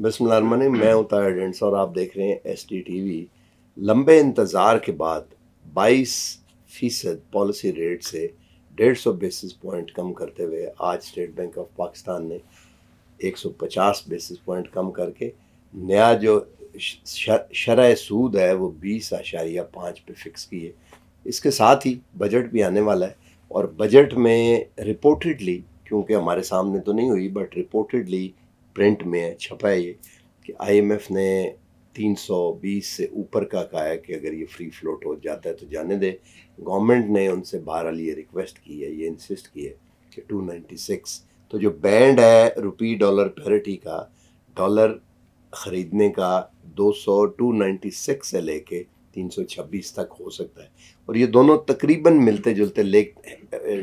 बसमान मैं उतार तारा और आप देख रहे हैं एस टी टी वी लंबे इंतज़ार के बाद 22 फीसद पॉलिसी रेट से 150 बेसिस पॉइंट कम करते हुए आज स्टेट बैंक ऑफ पाकिस्तान ने 150 बेसिस पॉइंट कम करके नया जो शरा सूद है वो बीस आशारिया पाँच पे फिक्स किए इसके साथ ही बजट भी आने वाला है और बजट में रिपोर्टेडली क्योंकि हमारे सामने तो नहीं हुई बट रिपोर्टेडली प्रिंट में है छपा है ये कि आईएमएफ ने 320 से ऊपर का कहा है कि अगर ये फ्री फ्लोट हो जाता है तो जाने दे गवर्नमेंट ने उनसे बाहर ये रिक्वेस्ट की है ये इंसिस्ट की है कि 296 तो जो बैंड है रुपी डॉलर पैरिटी का डॉलर ख़रीदने का 200 296 से लेके 326 तक हो सकता है और ये दोनों तकरीबन मिलते जुलते लेक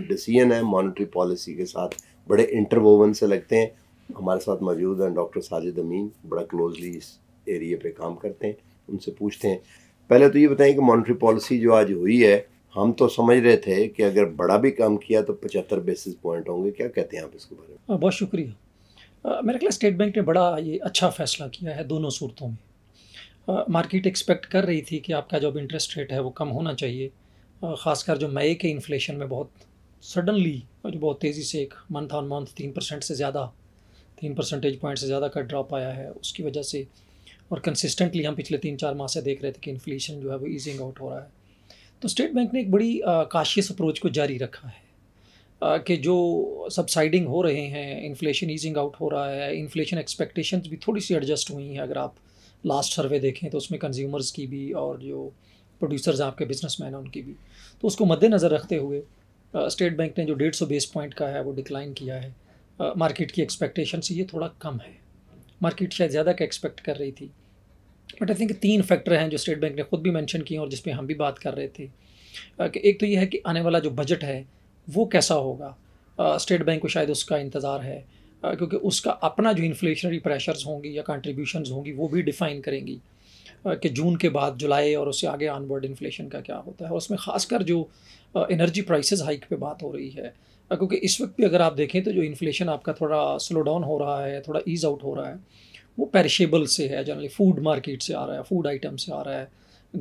डिसीजन है मॉनेटरी पॉलिसी के साथ बड़े इंटरवोवन से लगते हैं हमारे साथ मौजूद हैं डॉक्टर साजिद अमीन बड़ा क्लोजली इस एरिए पे काम करते हैं उनसे पूछते हैं पहले तो ये बताएं कि मॉनेटरी पॉलिसी जो आज हुई है हम तो समझ रहे थे कि अगर बड़ा भी काम किया तो पचहत्तर बेसिस पॉइंट होंगे क्या कहते हैं आप इसके बारे में हाँ, बहुत शुक्रिया मेरे ख्याल स्टेट बैंक ने बड़ा ये अच्छा फैसला किया है दोनों सूरतों में मार्केट एक्सपेक्ट कर रही थी कि आपका जो इंटरेस्ट रेट है वो कम होना चाहिए ख़ासकर जो मई के इन्फ्लेशन में बहुत सडनली जो बहुत तेज़ी से एक मंथ ऑन मंथ तीन परसेंट से ज़्यादा तीन परसेंटेज पॉइंट से ज़्यादा का ड्रॉप आया है उसकी वजह से और कंसिस्टेंटली हम पिछले तीन चार माह से देख रहे थे कि इन्फ्लेशन जो है वो ईजिंग आउट हो रहा है तो स्टेट बैंक ने एक बड़ी काशियस अप्रोच को जारी रखा है कि जो सबसाइडिंग हो रहे हैं इन्फ्लेशन ईजिंग आउट हो रहा है इन्फ्लेशन एक्सपेक्टेशंस भी थोड़ी सी एडजस्ट हुई हैं अगर आप लास्ट सर्वे देखें तो उसमें कंज्यूमर्स की भी और जो प्रोड्यूसर्स आपके मैन हैं उनकी भी तो उसको मद्देनज़र रखते हुए स्टेट बैंक ने जो डेढ़ सौ बेस पॉइंट का है वो डिक्लाइन किया है मार्केट की एक्सपेक्टेशन से ये थोड़ा कम है मार्केट शायद ज़्यादा का एक्सपेक्ट कर रही थी बट आई थिंक तीन फैक्टर हैं जो स्टेट बैंक ने खुद भी मैंशन किए और जिसपे हम भी बात कर रहे थे कि एक तो ये है कि आने वाला जो बजट है वो कैसा होगा स्टेट बैंक को शायद उसका इंतज़ार है क्योंकि उसका अपना जो इन्फ्लेशनरी प्रेशर्स होंगी या कंट्रीब्यूशंस होंगी वो भी डिफ़ाइन करेंगी कि जून के बाद जुलाई और उससे आगे ऑनवर्ड इन्फ्लेशन का क्या होता है और उसमें खासकर जो एनर्जी प्राइसेस हाइक पे बात हो रही है क्योंकि इस वक्त भी अगर आप देखें तो जो इन्फ्लेशन आपका थोड़ा स्लो डाउन हो रहा है थोड़ा ईज आउट हो रहा है वो पेरिशेबल से है जनरली फूड मार्केट से आ रहा है फूड आइटम से आ रहा है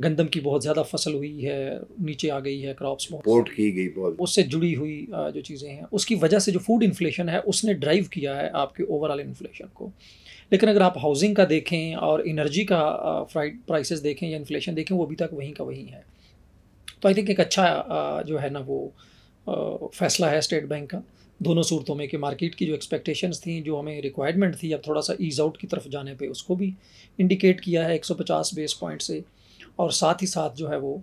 गंदम की बहुत ज़्यादा फसल हुई है नीचे आ गई है क्रॉप्स बहुत की गई बहुत उससे जुड़ी हुई जो चीज़ें हैं उसकी वजह से जो फूड इन्फ्लेशन है उसने ड्राइव किया है आपके ओवरऑल इन्फ्लेशन को लेकिन अगर आप हाउसिंग का देखें और इनर्जी का प्राइस प्राइसेस देखें या इन्फ्लेशन देखें वो अभी तक वहीं का वहीं है तो आई थिंक एक अच्छा जो है ना वो फैसला है स्टेट बैंक का दोनों सूरतों में कि मार्केट की जो एक्सपेक्टेशंस थी जो हमें रिक्वायरमेंट थी अब थोड़ा सा ईज आउट की तरफ जाने पे उसको भी इंडिकेट किया है 150 बेस पॉइंट से और साथ ही साथ जो है वो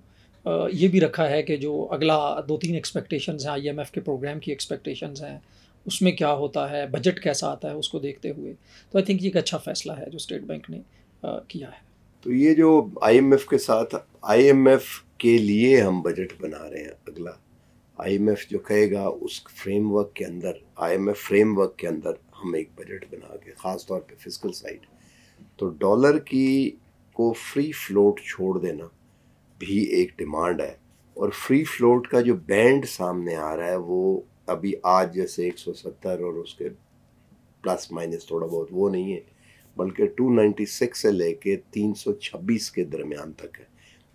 ये भी रखा है कि जो अगला दो तीन एक्सपेक्टेशंस हैं आईएमएफ के प्रोग्राम की एक्सपेक्टेशंस हैं उसमें क्या होता है बजट कैसा आता है उसको देखते हुए तो आई थिंक ये एक अच्छा फैसला है जो स्टेट बैंक ने किया है तो ये जो एफ़ के साथ एफ़ के लिए हम बजट बना रहे हैं अगला एफ जो कहेगा उस फ्रेमवर्क के अंदर एफ फ्रेमवर्क के अंदर हम एक बजट बना के ख़ास तौर पर फिजिकल साइड तो डॉलर की को फ्री फ्लोट छोड़ देना भी एक डिमांड है और फ्री फ्लोट का जो बैंड सामने आ रहा है वो अभी आज जैसे 170 और उसके प्लस माइनस थोड़ा बहुत वो नहीं है बल्कि 296 से लेके 326 के दरमियान तक है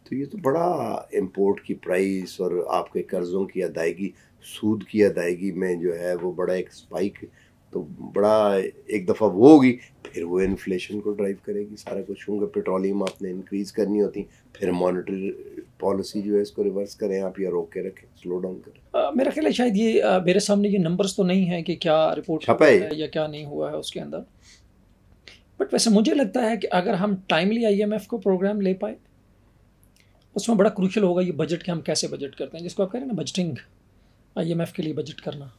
तो ये तो बड़ा इम्पोर्ट की प्राइस और आपके कर्ज़ों की अदायगी सूद की अदायगी में जो है वो बड़ा एक स्पाइक तो बड़ा एक दफ़ा वो होगी फिर वो इन्फ्लेशन को ड्राइव करेगी सारा कुछ होंगे पेट्रोलियम आपने इंक्रीज करनी होती फिर मॉनिटरी पॉलिसी जो है इसको रिवर्स करें आप या रोक के रखें स्लो डाउन करें आ, मेरा ख्याल है शायद ये आ, मेरे सामने ये नंबर्स तो नहीं है कि क्या रिपोर्ट छपा है या क्या नहीं हुआ है उसके अंदर बट वैसे मुझे लगता है कि अगर हम टाइमली आई को प्रोग्राम ले पाए उसमें बड़ा क्रूशल होगा ये बजट के हम कैसे बजट करते हैं जिसको आप कह रहे हैं ना बजटिंग आई के लिए बजट करना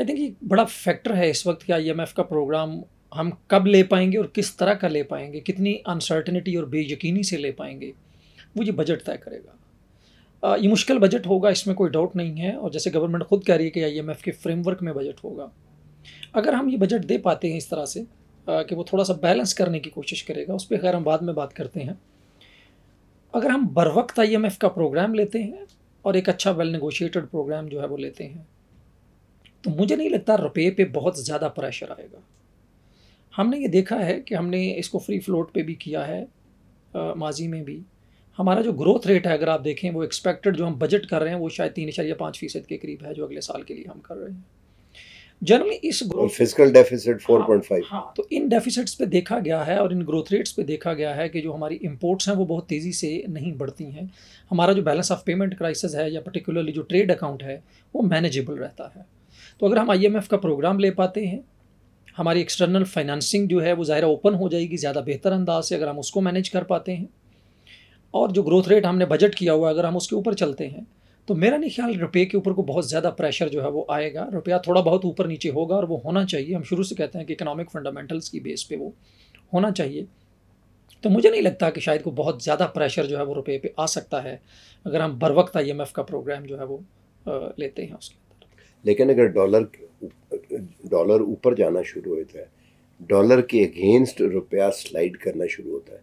आई थिंक ये बड़ा फैक्टर है इस वक्त कि आई का प्रोग्राम हम कब ले पाएंगे और किस तरह का ले पाएंगे कितनी अनसर्टनिटी और बेयकीनी से ले पाएंगे वो ये बजट तय करेगा ये मुश्किल बजट होगा इसमें कोई डाउट नहीं है और जैसे गवर्नमेंट खुद कह रही है कि एफ़ के फ्रेमवर्क में बजट होगा अगर हम ये बजट दे पाते हैं इस तरह से कि वो थोड़ा सा बैलेंस करने की कोशिश करेगा उस पर खैर हम बाद में बात करते हैं अगर हम बर वक्त आई का प्रोग्राम लेते हैं और एक अच्छा वेल नेगोशिएटेड प्रोग्राम जो है वो लेते हैं तो मुझे नहीं लगता रुपये पे बहुत ज़्यादा प्रेशर आएगा हमने ये देखा है कि हमने इसको फ्री फ्लोट पे भी किया है माजी में भी हमारा जो ग्रोथ रेट है अगर आप देखें वो एक्सपेक्टेड जो हम बजट कर रहे हैं वो शायद तीन या पाँच फीसद के करीब है जो अगले साल के लिए हम कर रहे हैं जनरली इस ग्रोथ फिजिकल डेफिसिट 4.5 हाँ, हाँ तो इन डेफिसिट्स पे देखा गया है और इन ग्रोथ रेट्स पे देखा गया है कि जो हमारी इम्पोर्ट्स हैं वो बहुत तेज़ी से नहीं बढ़ती हैं हमारा जो बैलेंस ऑफ पेमेंट क्राइसिस है या पर्टिकुलरली जो ट्रेड अकाउंट है वो मैनेजेबल रहता है तो अगर हम आई का प्रोग्राम ले पाते हैं हमारी एक्सटर्नल फाइनेंसिंग जो है वो ज़ाहिर ओपन हो जाएगी ज़्यादा बेहतर अंदाज से अगर हम उसको मैनेज कर पाते हैं और जो ग्रोथ रेट हमने बजट किया हुआ है अगर हम उसके ऊपर चलते हैं तो मेरा नहीं ख्याल रुपये के ऊपर को बहुत ज़्यादा प्रेशर जो है वो आएगा रुपया थोड़ा बहुत ऊपर नीचे होगा और वो होना चाहिए हम शुरू से कहते हैं कि इकोनॉमिक फंडामेंटल्स की बेस पे वो होना चाहिए तो मुझे नहीं लगता कि शायद को बहुत ज़्यादा प्रेशर जो है वो रुपये पे आ सकता है अगर हम बर वक्त आई का प्रोग्राम जो है वो लेते हैं उसके अंदर लेकिन अगर डॉलर डॉलर ऊपर जाना शुरू होता है डॉलर के अगेंस्ट रुपया स्लाइड करना शुरू होता है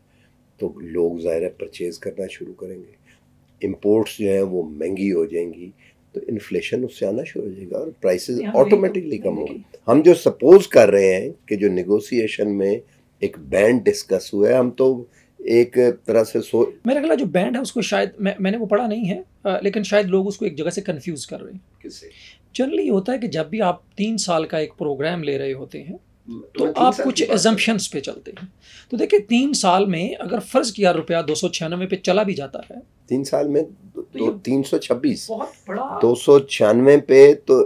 तो लोग ज़ाहिर परचेज़ करना शुरू करेंगे इम्पोर्ट्स जो हैं वो महंगी हो जाएंगी तो इन्फ्लेशन उससे आना शुरू हो जाएगा और प्राइसेस ऑटोमेटिकली तो कम होंगे तो। हम जो सपोज कर रहे हैं कि जो निगोसिएशन में एक बैंड डिस्कस हुआ है हम तो एक तरह से सो मेरा ख्याल जो बैंड है उसको शायद मैं, मैंने वो पढ़ा नहीं है आ, लेकिन शायद लोग उसको एक जगह से कन्फ्यूज कर रहे हैं किससे जनरली ये होता है कि जब भी आप तीन साल का एक प्रोग्राम ले रहे होते हैं हम्म, तो मतलब आप कुछ एजम्पन्स पे चलते हैं तो देखिए तीन साल में अगर फर्ज किया रुपया दो सौ छियानवे पे चला भी जाता है तीन साल में तो तीन सौ छब्बीस दो सौ छियानवे पे तो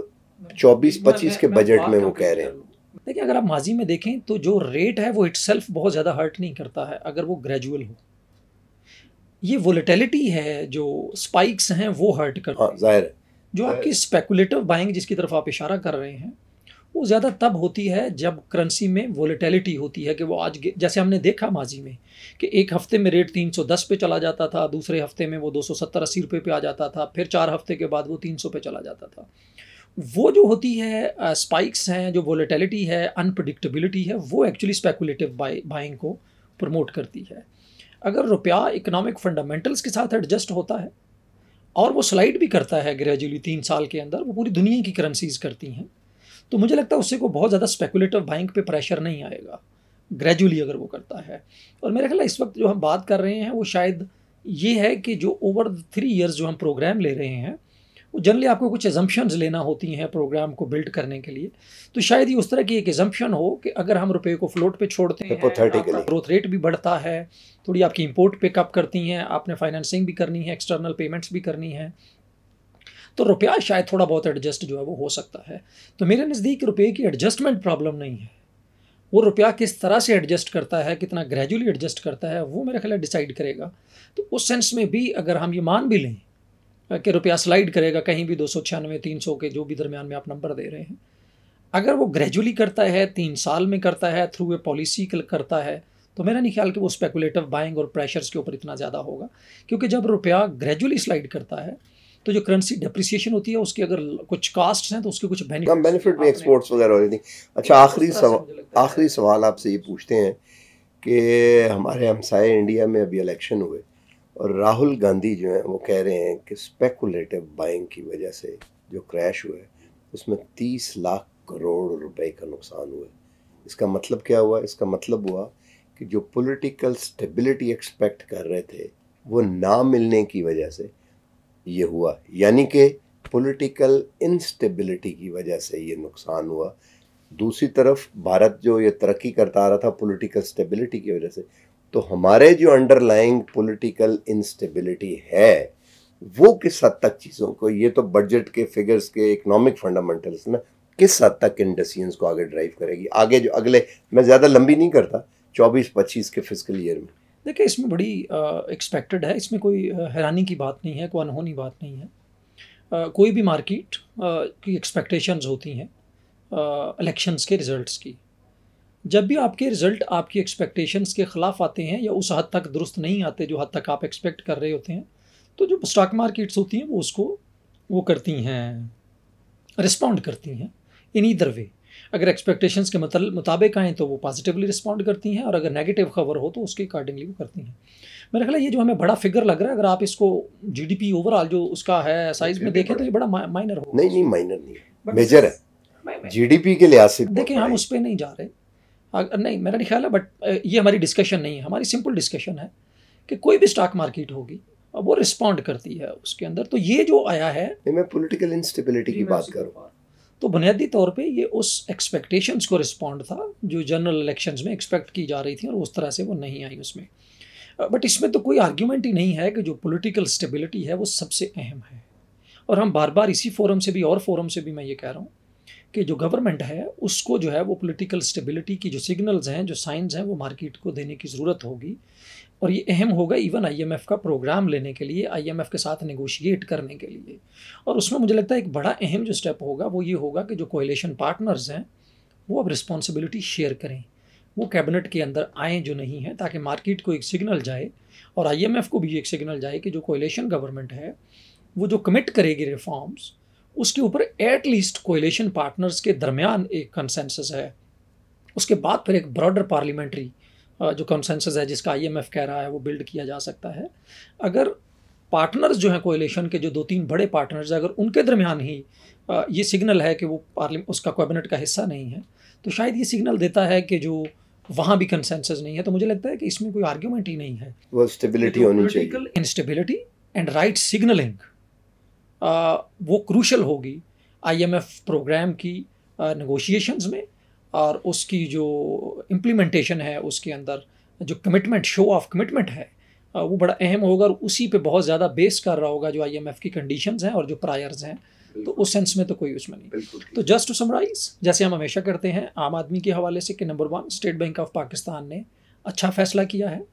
चौबीस पच्चीस के बजट में वो कह रहे हैं देखिए अगर आप माजी में देखें तो जो रेट है वो इट बहुत ज़्यादा हर्ट नहीं करता है अगर वो ग्रेजुअल हो ये वोलेटेलिटी है जो स्पाइक्स हैं वो हर्ट करता हाँ, है जो आपकी स्पेकुलेटिव बाइंग जिसकी तरफ आप इशारा कर रहे हैं वो ज़्यादा तब होती है जब करेंसी में वोलेटेलिटी होती है कि वो आज जैसे हमने देखा माजी में कि एक हफ्ते में रेट 310 पे चला जाता था दूसरे हफ्ते में वो 270 अस्सी रुपये पे आ जाता था फिर चार हफ्ते के बाद वो 300 पे चला जाता था वो जो होती है स्पाइक्स हैं जो वोलेटेलिटी है अनप्रडिक्टबिलिटी है वो एक्चुअली स्पेकुलेटिव बाइंग को प्रमोट करती है अगर रुपया इकोनॉमिक फंडामेंटल्स के साथ एडजस्ट होता है और वो स्लाइड भी करता है ग्रेजुअली तीन साल के अंदर वो पूरी दुनिया की करेंसीज करती हैं तो मुझे लगता है उससे को बहुत ज़्यादा स्पेकुलेटिव बाइंग पे प्रेशर नहीं आएगा ग्रेजुअली अगर वो करता है और मेरा ख्याल इस वक्त जो हम बात कर रहे हैं वो शायद ये है कि जो ओवर थ्री ईयर्स जो हम प्रोग्राम ले रहे हैं वो जनरली आपको कुछ एजम्पन्स लेना होती हैं प्रोग्राम को बिल्ड करने के लिए तो शायद ये उस तरह की एक एजम्पन हो कि अगर हम रुपये को फ्लोट पे छोड़ते हैं ग्रोथ रेट भी बढ़ता है थोड़ी आपकी इम्पोर्ट पिकअप करती हैं आपने फाइनेंसिंग भी करनी है एक्सटर्नल पेमेंट्स भी करनी है तो रुपया शायद थोड़ा बहुत एडजस्ट जो है वो हो सकता है तो मेरे नज़दीक रुपये की एडजस्टमेंट प्रॉब्लम नहीं है वो रुपया किस तरह से एडजस्ट करता है कितना ग्रेजुअली एडजस्ट करता है वो मेरे ख्याल डिसाइड करेगा तो उस सेंस में भी अगर हम ये मान भी लें कि रुपया स्लाइड करेगा कहीं भी दो सौ छियानवे तीन सौ के जो भी दरमियान में आप नंबर दे रहे हैं अगर वो ग्रेजुअली करता है तीन साल में करता है थ्रू ए पॉलिसी करता है तो मेरा नहीं ख्याल कि वो स्पेकुलेटिव बाइंग और प्रेशर्स के ऊपर इतना ज़्यादा होगा क्योंकि जब रुपया ग्रेजुअली स्लाइड करता है तो जो करेंसी डिप्रिसिएशन होती है उसके अगर कुछ कास्ट हैं तो उसके कुछ बेनिफिट भी एक्सपोर्ट्स वगैरह हो जाती तो अच्छा आखिरी सवाल आखिरी सवाल आपसे ये पूछते हैं कि हमारे हमसाए इंडिया में अभी इलेक्शन हुए और राहुल गांधी जो हैं वो कह रहे हैं कि स्पेकुलेटिव बाइंग की वजह से जो क्रैश हुआ है उसमें तीस लाख करोड़ रुपए का नुकसान हुआ है इसका मतलब क्या हुआ इसका मतलब हुआ कि जो पॉलिटिकल स्टेबिलिटी एक्सपेक्ट कर रहे थे वो ना मिलने की वजह से ये हुआ यानी कि पॉलिटिकल इंस्टेबिलिटी की वजह से ये नुकसान हुआ दूसरी तरफ भारत जो ये तरक्की करता आ रहा था पॉलिटिकल स्टेबिलिटी की वजह से तो हमारे जो अंडरलाइंग पॉलिटिकल इंस्टेबिलिटी है वो किस हद तक चीज़ों को ये तो बजट के फिगर्स के इकोनॉमिक फंडामेंटल्स में किस हद तक इन डिसीजंस को आगे ड्राइव करेगी आगे जो अगले मैं ज़्यादा लंबी नहीं करता चौबीस पच्चीस के फिजिकल ईयर में देखिए इसमें बड़ी एक्सपेक्टेड है इसमें कोई हैरानी की बात नहीं है कोई अनहोनी बात नहीं है आ, कोई भी मार्किट की एक्सपेक्टेशंस होती हैं इलेक्शंस के रिजल्ट्स की जब भी आपके रिजल्ट आपकी एक्सपेक्टेशंस के ख़िलाफ़ आते हैं या उस हद तक दुरुस्त नहीं आते जो हद तक आप एक्सपेक्ट कर रहे होते हैं तो जो स्टॉक मार्केट्स होती हैं वो उसको वो करती हैं रिस्पॉन्ड करती हैं इन ईदर वे अगर एक्सपेक्टेशंस के मतलब, मुताबिक आएँ तो वो पॉजिटिवली रिस्पॉन्ड करती हैं और अगर नेगेटिव खबर हो तो उसके अकॉर्डिंगली वो करती हैं मेरा ख्याल ये जो हमें बड़ा फिगर लग रहा है अगर आप इसको पी ओवरऑल जो उसका है साइज में देखें तो ये बड़ा माइनर हो नहीं नहीं माइनर नहीं मेजर है पी के लिहाज से देखें तो हम उस पर नहीं जा रहे नहीं मेरा नहीं ख्याल है बट ये हमारी डिस्कशन नहीं है हमारी सिंपल डिस्कशन है कि कोई भी स्टॉक मार्केट होगी अब वो रिस्पॉन्ड करती है उसके अंदर तो ये जो आया है मैं पोलिटिकल इंस्टेबिलिटी की बात करूँ तो बुनियादी तौर पे ये उस एक्सपेक्टेशंस को रिस्पॉन्ड था जो जनरल इलेक्शंस में एक्सपेक्ट की जा रही थी और उस तरह से वो नहीं आई उसमें बट इसमें तो कोई आर्ग्यूमेंट ही नहीं है कि जो पॉलिटिकल स्टेबिलिटी है वो सबसे अहम है और हम बार बार इसी फोरम से भी और फोरम से भी मैं ये कह रहा हूँ कि जो गवर्नमेंट है उसको जो है वो पॉलिटिकल स्टेबिलिटी की जो सिग्नल्स हैं जो साइंस हैं वो मार्केट को देने की ज़रूरत होगी और ये अहम होगा इवन आईएमएफ का प्रोग्राम लेने के लिए आईएमएफ के साथ नेगोशिएट करने के लिए और उसमें मुझे लगता है एक बड़ा अहम जो स्टेप होगा वो ये होगा कि जो कोयलेशन पार्टनर्स हैं वो अब रिस्पॉन्सिबिलिटी शेयर करें वो कैबिनेट के अंदर आए जो नहीं हैं ताकि मार्केट को एक सिग्नल जाए और आईएमएफ को भी एक सिग्नल जाए कि जो कोयलेशन गवर्नमेंट है वो जो कमिट करेगी रिफॉर्म्स उसके ऊपर एटलीस्ट लीस्ट पार्टनर्स के दरमियान एक कंसेंसस है उसके बाद फिर एक ब्रॉडर पार्लियामेंट्री जो कंसेंसस है जिसका आईएमएफ कह रहा है वो बिल्ड किया जा सकता है अगर पार्टनर्स जो हैं कोलेशन के जो दो तीन बड़े पार्टनर्स हैं अगर उनके दरमियान ही ये सिग्नल है कि वो पार्लियामेंट उसका कैबिनेट का हिस्सा नहीं है तो शायद ये सिग्नल देता है कि जो वहाँ भी कंसेंसस नहीं है तो मुझे लगता है कि इसमें कोई आर्ग्यूमेंट ही नहीं है वो स्टेबिलिटी होनी चाहिए इनस्टेबिलिटी एंड राइट सिग्नलिंग वो क्रूशल होगी आईएमएफ प्रोग्राम की नगोशिएशंस में और उसकी जो इम्प्लीमेंटेशन है उसके अंदर जो कमिटमेंट शो ऑफ कमिटमेंट है वो बड़ा अहम होगा और उसी पे बहुत ज़्यादा बेस कर रहा होगा जो आईएमएफ की कंडीशंस हैं और जो प्रायर्स हैं तो उस सेंस में तो कोई उसमें नहीं तो जस्ट टू समराइज जैसे हम हमेशा करते हैं आम आदमी के हवाले से कि number one State Bank of Pakistan ने अच्छा फैसला किया है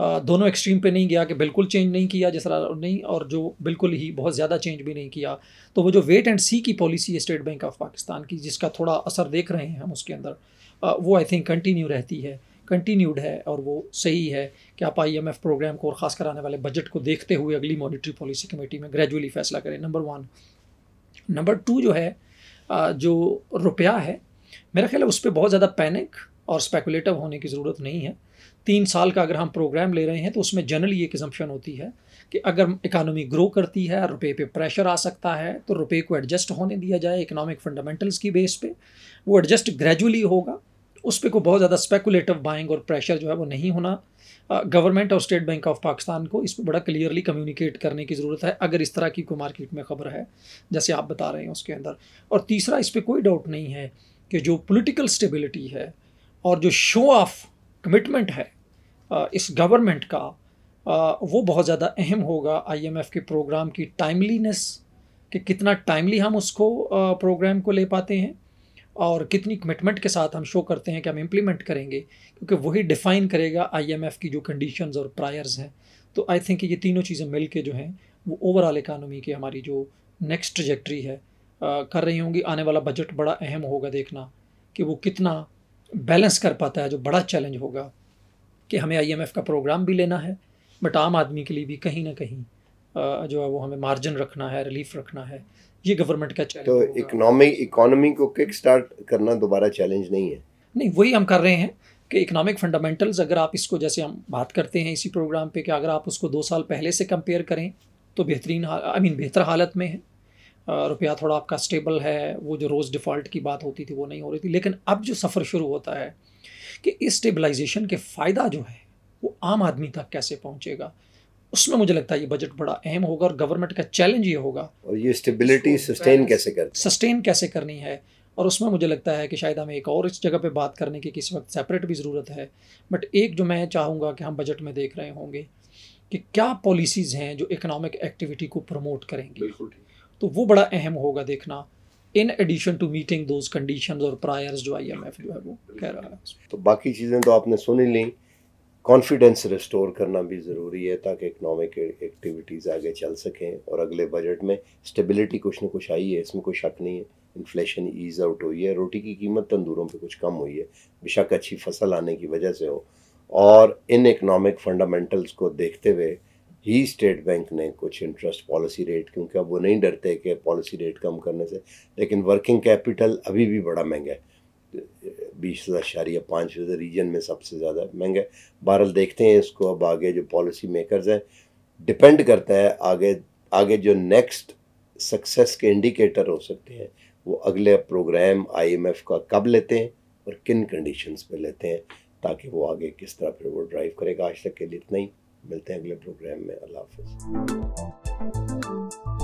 दोनों एक्सट्रीम पे नहीं गया कि बिल्कुल चेंज नहीं किया जिस तरह नहीं और जो बिल्कुल ही बहुत ज़्यादा चेंज भी नहीं किया तो वो जो वेट एंड सी की पॉलिसी है स्टेट बैंक ऑफ पाकिस्तान की जिसका थोड़ा असर देख रहे हैं हम उसके अंदर वो आई थिंक कंटिन्यू रहती है कंटिन्यूड है और वो सही है कि आप आई प्रोग्राम को और ख़ास आने वाले बजट को देखते हुए अगली मॉनिटरी पॉलिसी कमेटी में ग्रेजुअली फैसला करें नंबर वन नंबर टू जो है जो रुपया है मेरा ख्याल है उस पर बहुत ज़्यादा पैनिक और स्पेकुलेटिव होने की ज़रूरत नहीं है तीन साल का अगर हम प्रोग्राम ले रहे हैं तो उसमें जनरली ये कंजम्पशन होती है कि अगर इकानमी ग्रो करती है रुपए पे प्रेशर आ सकता है तो रुपए को एडजस्ट होने दिया जाए इकोनॉमिक फंडामेंटल्स की बेस पे वो एडजस्ट ग्रेजुअली होगा उस पर को बहुत ज़्यादा स्पेकुलेटिव बाइंग और प्रेशर जो है वो नहीं होना गवर्नमेंट और स्टेट बैंक ऑफ पाकिस्तान को इस पर बड़ा क्लियरली कम्युनिकेट करने की ज़रूरत है अगर इस तरह की कोई मार्केट में खबर है जैसे आप बता रहे हैं उसके अंदर और तीसरा इस पर कोई डाउट नहीं है कि जो पोलिटिकल स्टेबिलिटी है और जो शो ऑफ कमिटमेंट है इस गवर्नमेंट का वो बहुत ज़्यादा अहम होगा आईएमएफ के प्रोग्राम की टाइमलीनेस कि कितना टाइमली हम उसको प्रोग्राम को ले पाते हैं और कितनी कमिटमेंट के साथ हम शो करते हैं कि हम इम्प्लीमेंट करेंगे क्योंकि वही डिफ़ाइन करेगा आईएमएफ की जो कंडीशंस और प्रायर्स हैं तो आई थिंक ये तीनों चीज़ें मिल के जो हैं वो ओवरऑल इकानमी की हमारी जो नेक्स्ट ट्रजेक्ट्री है कर रही होंगी आने वाला बजट बड़ा अहम होगा देखना कि वो कितना बैलेंस कर पाता है जो बड़ा चैलेंज होगा कि हमें आईएमएफ का प्रोग्राम भी लेना है बट आम आदमी के लिए भी कहीं ना कहीं जो है वो हमें मार्जिन रखना है रिलीफ रखना है ये गवर्नमेंट का चैलेंज तो इकोनॉमिक इकोनॉमी को किक स्टार्ट करना दोबारा चैलेंज नहीं है नहीं वही हम कर रहे हैं कि इकोनॉमिक फंडामेंटल्स अगर आप इसको जैसे हम बात करते हैं इसी प्रोग्राम पे कि अगर आप उसको दो साल पहले से कंपेयर करें तो बेहतरीन आई मीन बेहतर हालत में है रुपया थोड़ा आपका स्टेबल है वो जो रोज़ डिफ़ॉल्ट की बात होती थी वो नहीं हो रही थी लेकिन अब जो सफ़र शुरू होता है कि इस स्टेबलाइजेशन के फ़ायदा जो है वो आम आदमी तक कैसे पहुँचेगा उसमें मुझे लगता है ये बजट बड़ा अहम होगा और गवर्नमेंट का चैलेंज ये होगा और ये स्टेबिलिटी सस्टेन कैसे कर सस्टेन कैसे करनी है और उसमें मुझे लगता है कि शायद हमें एक और इस जगह पे बात करने की किसी वक्त सेपरेट भी ज़रूरत है बट एक जो मैं चाहूँगा कि हम बजट में देख रहे होंगे कि क्या पॉलिसीज़ हैं जो इकोनॉमिक एक्टिविटी को प्रमोट करेंगी बिल्कुल तो वो बड़ा अहम होगा देखना in addition to meeting those condition और प्रायर्स जो आई एम एफ जो है वो कह रहा है तो बाकी चीज़ें तो आपने सुनी ली कॉन्फिडेंस रिस्टोर करना भी ज़रूरी है ताकि इकनॉमिक एक्टिविटीज़ आगे चल सकें और अगले बजट में स्टेबिलिटी कुछ ना कुछ आई है इसमें कोई शक नहीं है इन्फ्लेशन ईज आउट हुई है रोटी की कीमत तंदूरों पे कुछ कम हुई है बेशक अच्छी फसल आने की वजह से हो और इन इकनॉमिक फंडामेंटल्स को देखते हुए ही स्टेट बैंक ने कुछ इंटरेस्ट पॉलिसी रेट क्योंकि अब वो नहीं डरते कि पॉलिसी रेट कम करने से लेकिन वर्किंग कैपिटल अभी भी बड़ा महंगा है बीस हजार या पाँच हज़ार रीजन में सबसे ज़्यादा महंगा है बहरहाल देखते हैं इसको अब आगे जो पॉलिसी मेकर्स हैं डिपेंड करता है आगे आगे जो नेक्स्ट सक्सेस के इंडिकेटर हो सकते हैं वो अगले प्रोग्राम आईएमएफ का कब लेते हैं और किन कंडीशंस पे लेते हैं ताकि वो आगे किस तरह फिर वो ड्राइव करेगा आज तक के लिए इतना ही मिलते हैं अगले प्रोग्राम में अल्लाह हाफिज़